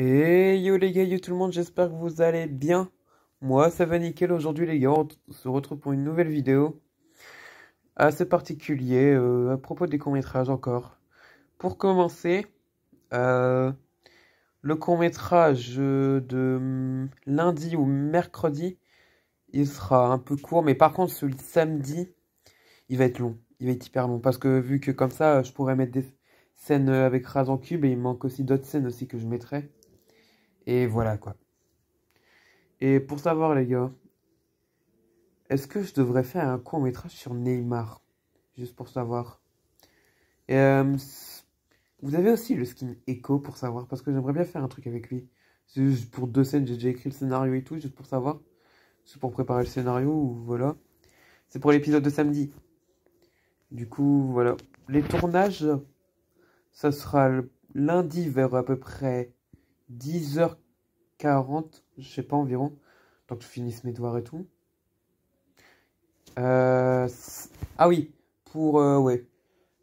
Et yo les gars, yo tout le monde, j'espère que vous allez bien. Moi, ça va nickel aujourd'hui les gars, on se retrouve pour une nouvelle vidéo assez particulière euh, à propos des courts-métrages encore. Pour commencer, euh, le court-métrage euh, de mm, lundi ou mercredi, il sera un peu court, mais par contre celui de samedi, il va être long, il va être hyper long, parce que vu que comme ça, je pourrais mettre des scènes avec en Cube et il manque aussi d'autres scènes aussi que je mettrais. Et voilà quoi. Et pour savoir les gars, est-ce que je devrais faire un court métrage sur Neymar Juste pour savoir. Euh, vous avez aussi le skin Echo pour savoir, parce que j'aimerais bien faire un truc avec lui. juste pour deux scènes, j'ai déjà écrit le scénario et tout, juste pour savoir. C'est pour préparer le scénario, voilà. C'est pour l'épisode de samedi. Du coup, voilà. Les tournages, ça sera lundi vers à peu près 10h40, je sais pas environ, tant que je finisse mes devoirs et tout. Euh, ah oui, pour, euh, ouais,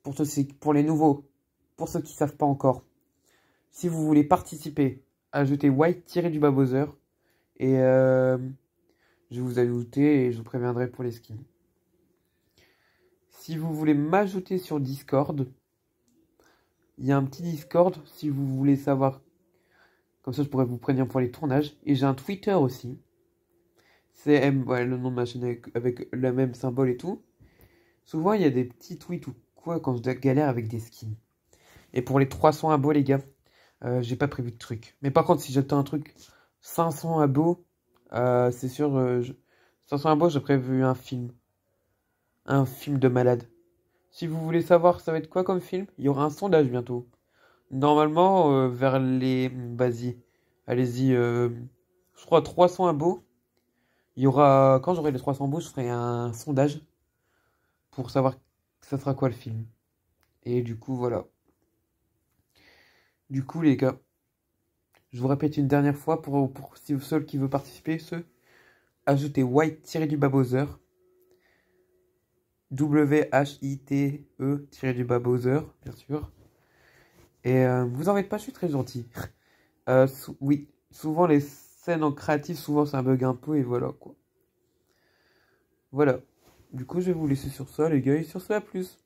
pour, ceux, pour les nouveaux, pour ceux qui ne savent pas encore, si vous voulez participer, ajoutez white tiré du babozer et euh, je vous ajouter et je vous préviendrai pour les skins. Si vous voulez m'ajouter sur Discord, il y a un petit Discord si vous voulez savoir comme ça, je pourrais vous prévenir pour les tournages. Et j'ai un Twitter aussi. C'est le nom de ma chaîne avec, le même symbole et tout. Souvent, il y a des petits tweets ou quoi quand je galère avec des skins. Et pour les 300 abos, les gars, euh, j'ai pas prévu de truc. Mais par contre, si j'atteins un truc 500 abos, euh, c'est sûr. 500 euh, abos, j'ai prévu un film. Un film de malade. Si vous voulez savoir ça va être quoi comme film, il y aura un sondage bientôt. Normalement, euh, vers les. vas allez-y. Euh, je crois 300 abos. Il y aura. Quand j'aurai les 300 abos, je ferai un sondage pour savoir ça sera quoi le film. Et du coup, voilà. Du coup, les gars, je vous répète une dernière fois pour, pour qui veulent participer, ceux, ajoutez white tiré du bas W-H-I-T-E tiré du bas bien sûr. Et euh, vous en êtes pas, je suis très gentil. Euh, oui, souvent les scènes en créatif, souvent ça bug un peu et voilà quoi. Voilà. Du coup, je vais vous laisser sur ça, les gars, et sur ça, plus.